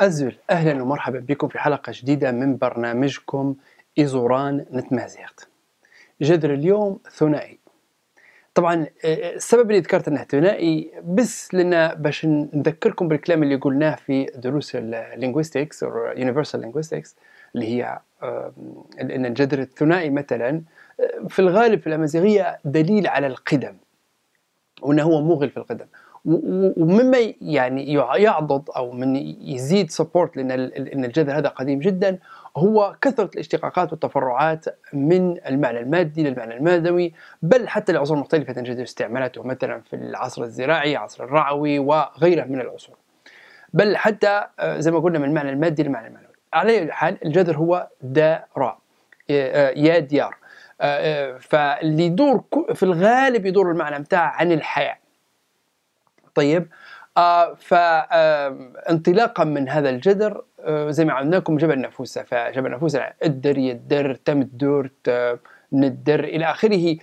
أزول أهلا ومرحبا بكم في حلقة جديدة من برنامجكم إيزوران نتمازيغت جذر اليوم ثنائي طبعا آه، آه، السبب اللي ذكرت انه ثنائي بس لنا باش نذكركم بالكلام اللي قلناه في دروس اللينغويستيكس او يونيفرسال لينغويستيكس اللي هي ان الجذر الثنائي مثلا آه، في الغالب في الامازيغيه دليل على القدم وانه هو مغل في القدم ومما يعني يعضد او من يزيد سبورت لان ان الجذر هذا قديم جدا هو كثره الاشتقاقات والتفرعات من المعنى المادي للمعنى المادوي بل حتى العصور المختلفه تنجد استعمالاته مثلا في العصر الزراعي عصر الرعوي وغيره من العصور بل حتى آه، زي ما قلنا من المعنى المادي للمعنى المعنوي على حال الجذر هو دا را آه، آه، يا ديار فاللي يدور في الغالب يدور المعنى متاعه عن الحياه طيب آه فانطلاقا من هذا الجذر آه زي ما عملناكم جبل نافوسة فجبل نافوسة الدر يدر تم الدور ندر إلى آخره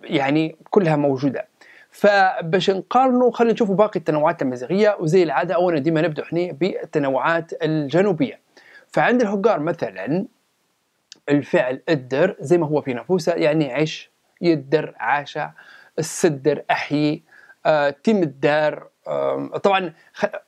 يعني كلها موجودة فباش نقارنوا خلينا نشوفوا باقي التنوعات الأمازيغية وزي العادة أولا ديما نبدأ هنا بالتنوعات الجنوبية فعند الهجار مثلا الفعل الدر زي ما هو في نافوسة يعني عش يدر عاش السدر أحيي آه، تيم الدار طبعا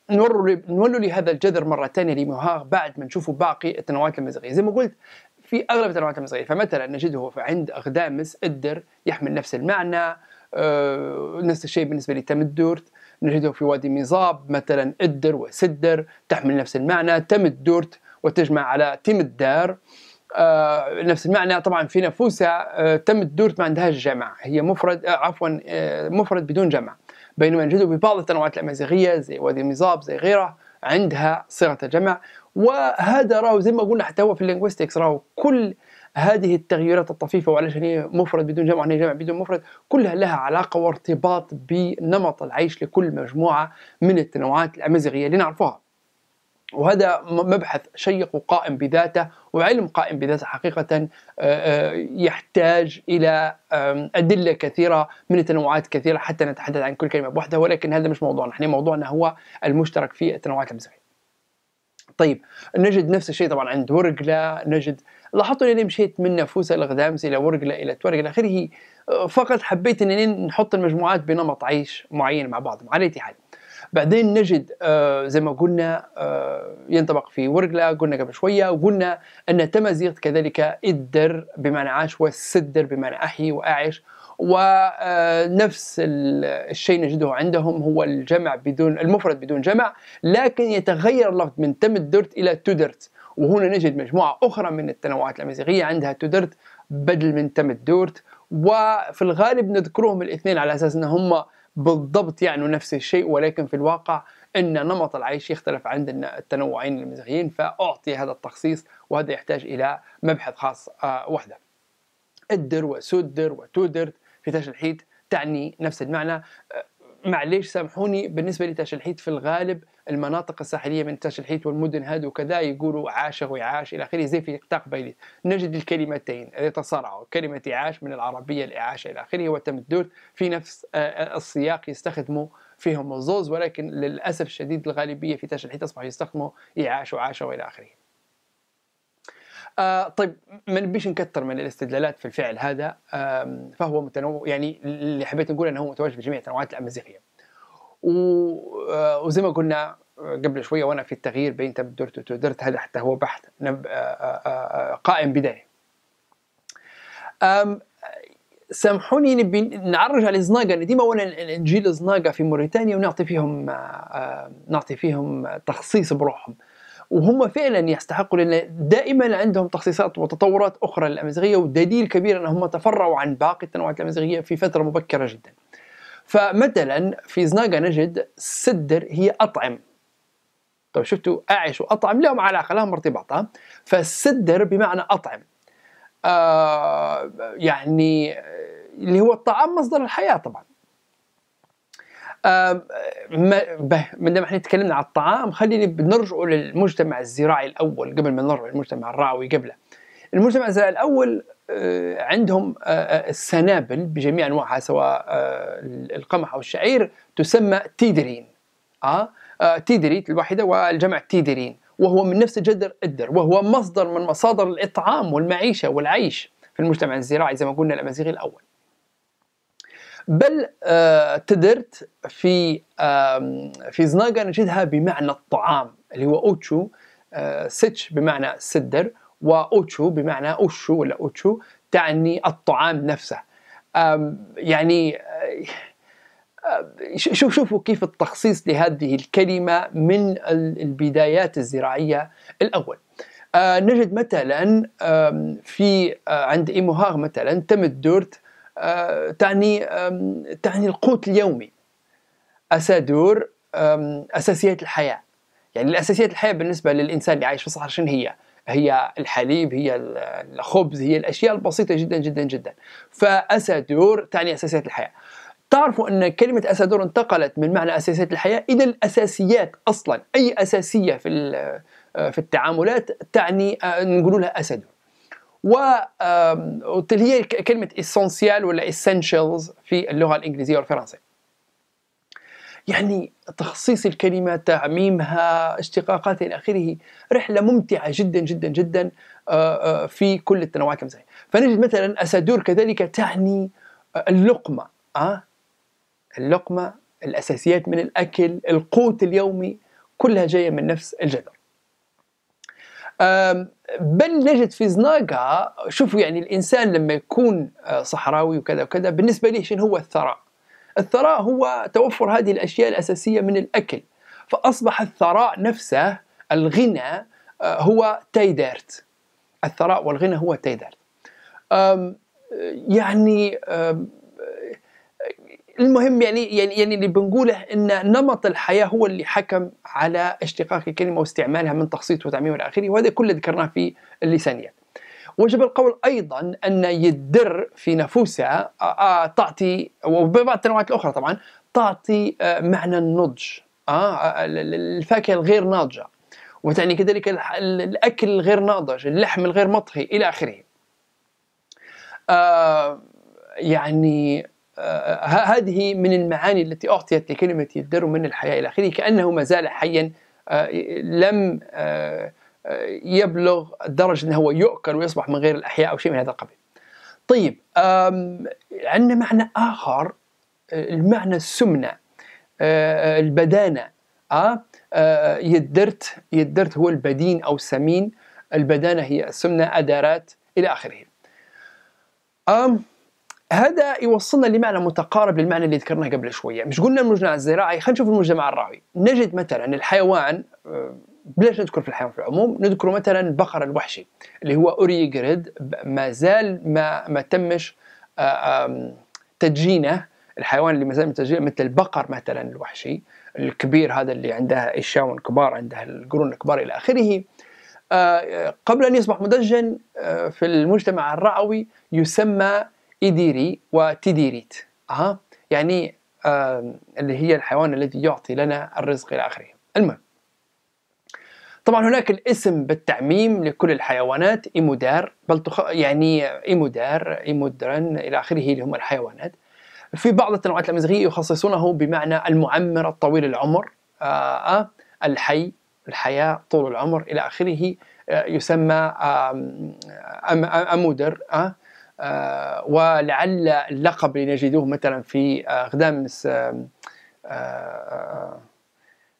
نولوا لهذا الجذر مره ثانيه لمهاغ بعد ما نشوفوا باقي التنوعات المزغيه زي ما قلت في اغلب التنوعات المزغيه فمثلا نجده عند اغدامس الدر يحمل نفس المعنى آه، نفس الشيء بالنسبه لتم الدورت نجده في وادي ميزاب مثلا الدر وسدر تحمل نفس المعنى تم الدورت وتجمع على تم الدار آه نفس المعنى طبعا في نفوسة آه تم الدورت ما عندهاش جمع هي مفرد آه عفوا آه مفرد بدون جمع بينما نجده ببعض التنوعات الأمازيغية زي وادي المزاب زي غيره عندها صيغة الجمع وهذا راهو زي ما قلنا حتى هو في اللينغويستكس راهو كل هذه التغييرات الطفيفة وعلاش هي مفرد بدون جمع هنا يعني جمع بدون مفرد كلها لها علاقة وارتباط بنمط العيش لكل مجموعة من التنوعات الأمازيغية اللي نعرفوها وهذا مبحث شيق وقائم بذاته وعلم قائم بذاته حقيقة آه، آه، يحتاج إلى أدلة كثيرة من تنوعات كثيرة حتى نتحدث عن كل كلمة بوحدها ولكن هذا مش موضوعنا احنا موضوعنا هو المشترك في التنوعات البزرية طيب نجد نفس الشيء طبعا عند ورقلة نجد لاحظتوا اني مشيت من نافوسة غدامس الى ورقلة الى تورق الى اخره آه، فقط حبيت اني نحط المجموعات بنمط عيش معين مع بعض على حال بعدين نجد آه، زي ما قلنا آه، ينطبق في ورقلة قلنا قبل شوية وقلنا أن تمازيغ كذلك الدر بمعنى عاش والسدر بمعنى أحيي وأعش ونفس آه، الشيء نجده عندهم هو الجمع بدون المفرد بدون جمع لكن يتغير اللفظ من تم الدرت إلى تدرت وهنا نجد مجموعة أخرى من التنوعات الأمازيغية عندها تدرت بدل من تم الدورت وفي الغالب نذكرهم الاثنين على أساس أن هم بالضبط يعنوا نفس الشيء ولكن في الواقع أن نمط العيش يختلف عند التنوعين المزاجيين فأعطي هذا التخصيص وهذا يحتاج إلى مبحث خاص آه، وحده الدر وسدر وتودر في تاج الحيط تعني نفس المعنى آه، معليش سامحوني بالنسبه الحيت في الغالب المناطق الساحليه من الحيت والمدن هذه وكذا يقولوا عاش ويعاش الى اخره زي في تقبيلي نجد الكلمتين يتصارعوا كلمه عاش من العربيه الاعاشه الى اخره وتمدد في نفس آه، آه، السياق يستخدموا فيهم الزوز ولكن للاسف الشديد الغالبيه في الحيت اصبحوا يستخدموا يعاش وعاش والى اخره آه طيب ما نبيش نكثر من الاستدلالات في الفعل هذا آه فهو متنوع يعني اللي حبيت نقول انه هو متواجد في جميع التنوعات الامازيغيه آه، وزي ما قلنا آه، قبل شويه وانا في التغيير بين تبدرت وتودرت هذا حتى هو بحث آه، قائم بدايه سامحوني نبي نعرج على الزناقة يعني ديما وانا نجي الزناقة في موريتانيا ونعطي فيهم نعطي فيهم تخصيص بروحهم وهم فعلا يستحقوا لان دائما عندهم تخصيصات وتطورات اخرى للامازيغيه ودليل كبير انهم تفرعوا عن باقي التنوعات الامازيغيه في فتره مبكره جدا. فمثلا في زناقه نجد سدر هي اطعم. طيب شفتوا اعش واطعم لهم علاقه لهم ارتباط فالسدر بمعنى اطعم. آه يعني اللي هو الطعام مصدر الحياه طبعا. ما دام احنا تكلمنا عن الطعام خليني نرجع للمجتمع الزراعي الاول قبل ما نرجع للمجتمع الرعوي قبله. المجتمع الزراعي الاول آه، عندهم آه، آه، السنابل بجميع انواعها سواء القمح او الشعير تسمى تيدرين. اه تيدريت الواحده والجمع تيدرين وهو من نفس جذر الدر وهو مصدر من مصادر الاطعام والمعيشه والعيش في المجتمع الزراعي زي ما قلنا الامازيغي الاول. بل آه، تدرت في في زناقة نجدها بمعنى الطعام اللي هو أوتشو آه، سيتش بمعنى سدر وأوتشو بمعنى أوشو ولا أوتشو تعني الطعام نفسه يعني آه، شوف شوفوا كيف التخصيص لهذه الكلمة من البدايات الزراعية الأول نجد مثلا في عند إيموهاغ مثلا تم الدورت آه، تعني تعني القوت اليومي أسادور أساسيات الحياة يعني الأساسيات الحياة بالنسبة للإنسان اللي عايش في الصحراء شنو هي؟ هي الحليب هي الخبز هي الأشياء البسيطة جدا جدا جدا فأسادور تعني أساسيات الحياة تعرفوا أن كلمة أسادور انتقلت من معنى أساسيات الحياة إلى الأساسيات أصلا أي أساسية في آه، في التعاملات تعني آه، نقول لها أسادور واللي هي كلمه essential ولا essentials في اللغه الانجليزيه والفرنسيه يعني تخصيص الكلمة تعميمها اشتقاقات إلى آخره رحلة ممتعة جدا جدا جدا في كل التنوعات التمثيلية فنجد مثلا أسادور كذلك تعني اللقمة أه؟ اللقمة الأساسيات من الأكل القوت اليومي كلها جاية من نفس الجذر بل نجد في زناقة شوفوا يعني الإنسان لما يكون آه، صحراوي وكذا وكذا بالنسبة ليه شنو هو الثراء الثراء هو توفر هذه الأشياء الأساسية من الأكل فأصبح الثراء نفسه الغنى آه، هو تايدرت الثراء والغنى هو تايدرت يعني أم المهم يعني يعني يعني اللي بنقوله ان نمط الحياه هو اللي حكم على اشتقاق الكلمه واستعمالها من تخصيص وتعميم الى اخره وهذا كله ذكرناه في اللسانيه. وجب القول ايضا ان يدر في نفوسها آه، آه، تعطي وببعض التنوعات الاخرى طبعا تعطي آه، معنى النضج الفاكهه الغير ناضجه وتعني كذلك الاكل الغير ناضج، اللحم الغير مطهي الى اخره. يعني آه، آه، هذه من المعاني التي أعطيت لكلمة الدر من الحياة إلى آخره كأنه ما زال حيا آه، لم يبلغ درجة أنه هو يؤكل ويصبح من غير الأحياء أو شيء من هذا القبيل طيب عندنا معنى آخر المعنى السمنة البدانة اه يدرت يدرت هو البدين أو السمين البدانة هي السمنة أدارات إلى آخره هذا يوصلنا لمعنى متقارب للمعنى اللي ذكرناه قبل شويه مش قلنا المجتمع الزراعي خلينا نشوف المجتمع الرعوي نجد مثلا الحيوان آه، بلاش نذكر في الحيوان في العموم نذكر مثلا البقر الوحشي اللي هو اوريجريد ما زال ما ما تمش آه، تدجينه الحيوان اللي ما زال متسجل مثل البقر مثلا الوحشي الكبير هذا اللي عنده الشاون كبار عنده القرون الكبار الى اخره آه، قبل ان يصبح مدجن في المجتمع الرعوي يسمى إديري وتديريت أه؟ يعني آه اللي هي الحيوان الذي يعطي لنا الرزق إلى آخره المهم طبعا هناك الاسم بالتعميم لكل الحيوانات إيمودار بل تخ... يعني إيمودار إيمودرن إلى آخره اللي هم الحيوانات في بعض التنوعات الأمازيغية يخصصونه بمعنى المعمر الطويل العمر آه, آه، الحي الحياة طول العمر إلى آخره آه، يسمى أمودر آه آه، ولعل اللقب اللي نجدوه مثلا في اقدام آه، آه،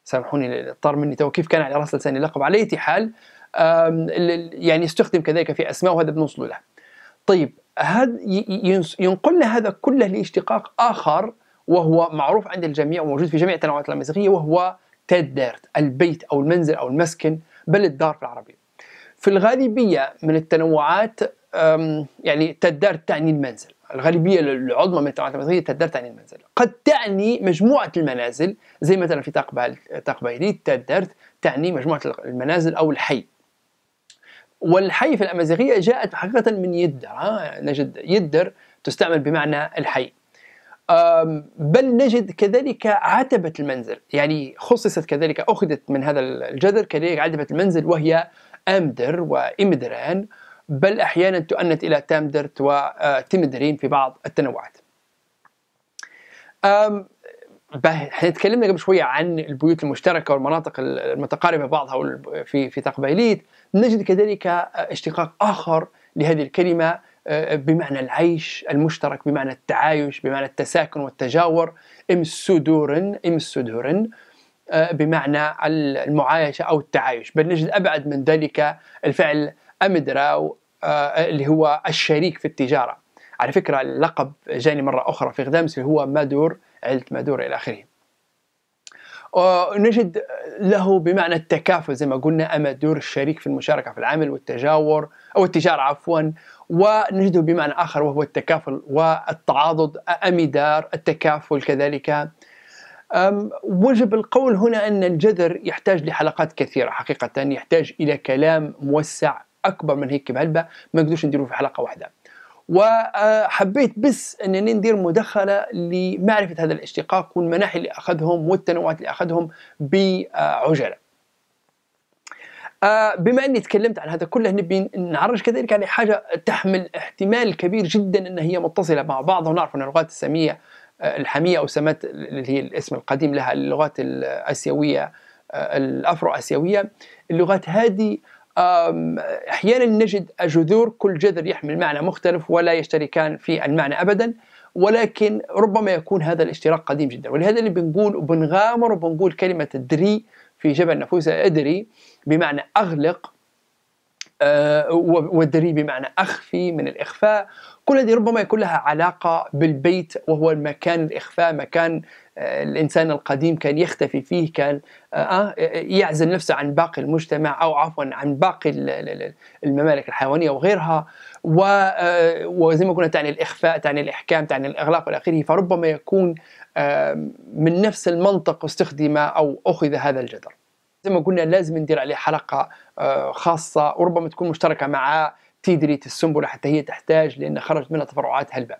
سامحوني طار مني تو كيف كان على راس لساني اللقب على اي حال يعني استخدم كذلك في اسماء وهذا بنوصل له طيب هذا ينقلنا هذا كله لاشتقاق اخر وهو معروف عند الجميع وموجود في جميع التنوعات المسيحيه وهو تيد ديرت البيت او المنزل او المسكن بل الدار في العربي في الغالبيه من التنوعات يعني تدار تعني المنزل الغالبيه العظمى من التعاملات المناطقيه تدار تعني المنزل قد تعني مجموعه المنازل زي مثلا في تقبيلي تدار تعني مجموعه المنازل او الحي والحي في الامازيغيه جاءت حقيقه من يدر نجد يدر تستعمل بمعنى الحي بل نجد كذلك عتبة المنزل يعني خصصت كذلك أخذت من هذا الجذر كذلك عتبة المنزل وهي أمدر وإمدران بل أحيانا تؤنت إلى تامدرت وتمدرين في بعض التنوعات احنا تكلمنا قبل شويه عن البيوت المشتركه والمناطق المتقاربه بعضها في في تقبيليت نجد كذلك اشتقاق اخر لهذه الكلمه أه، بمعنى العيش المشترك بمعنى التعايش بمعنى التساكن والتجاور ام السدورن ام السدورن أه، بمعنى المعايشه او التعايش بل نجد ابعد من ذلك الفعل أمدراو آه، اللي هو الشريك في التجارة على فكرة اللقب جاني مرة أخرى في غدامس اللي هو مادور عيلة مادور إلى آخره نجد له بمعنى التكافؤ زي ما قلنا أمادور الشريك في المشاركة في العمل والتجاور أو التجارة عفوا ونجده بمعنى آخر وهو التكافل والتعاضد أمدار التكافل كذلك وجب القول هنا أن الجذر يحتاج لحلقات كثيرة حقيقة يحتاج إلى كلام موسع اكبر من هيك بهلبة ما نقدرش نديروه في حلقه واحده وحبيت بس انني ندير مداخله لمعرفه هذا الاشتقاق والمناحي اللي اخذهم والتنوعات اللي اخذهم بعجله آه، بما اني تكلمت عن هذا كله نبي نعرج كذلك على يعني حاجه تحمل احتمال كبير جدا ان هي متصله مع بعض ونعرف ان اللغات الساميه آه، الحاميه او سمات اللي هي الاسم القديم لها اللغات الاسيويه آه، الافرو اسيويه اللغات هذه احيانا نجد جذور كل جذر يحمل معنى مختلف ولا يشتركان في المعنى ابدا ولكن ربما يكون هذا الاشتراك قديم جدا ولهذا اللي بنقول وبنغامر وبنقول كلمه دري في جبل نفوسه ادري بمعنى اغلق آه ودري بمعنى اخفي من الاخفاء كل هذه ربما يكون لها علاقة بالبيت وهو المكان الإخفاء مكان آه، الإنسان القديم كان يختفي فيه كان آه، آه، يعزل نفسه عن باقي المجتمع أو عفوا عن باقي الممالك الحيوانية وغيرها وزي ما قلنا تعني الإخفاء تعني الإحكام تعني الإغلاق إلى آخره فربما يكون من نفس المنطق استخدم أو أخذ هذا الجدر زي ما قلنا لازم ندير عليه حلقة خاصة وربما تكون مشتركة مع تدري السنبله حتى هي تحتاج لان خرجت منها تفرعات هلبة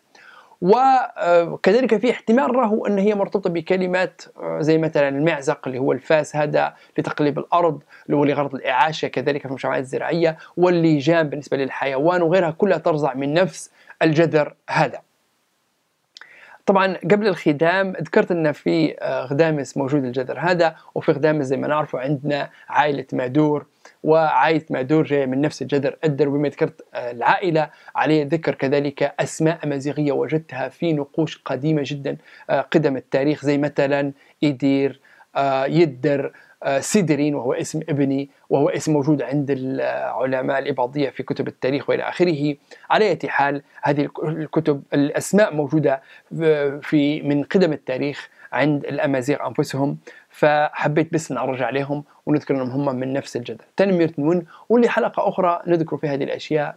وكذلك في احتمال راهو ان هي مرتبطه بكلمات آه، زي مثلا المعزق اللي هو الفاس هذا لتقليب الارض اللي هو لغرض الاعاشه كذلك في المجتمعات الزراعيه واللجام بالنسبه للحيوان وغيرها كلها ترزع من نفس الجذر هذا طبعا قبل الختام ذكرت ان في غدامس آه، موجود الجذر هذا وفي غدامس زي ما نعرفوا عندنا عائله مادور وعائله مادور جايه من نفس الجذر الدر بما ذكرت آه، العائله عليه ذكر كذلك اسماء امازيغيه وجدتها في نقوش قديمه جدا آه، قدم التاريخ زي مثلا ايدير يدر آه، سيدرين وهو اسم ابني وهو اسم موجود عند العلماء الإباضية في كتب التاريخ وإلى آخره على أي حال هذه الكتب الأسماء موجودة آه، في من قدم التاريخ عند الأمازيغ أنفسهم فحبيت بس نرجع عليهم ونذكر أنهم هم من نفس الجذر تنمير تنون واللي حلقة أخرى نذكر فيها هذه الأشياء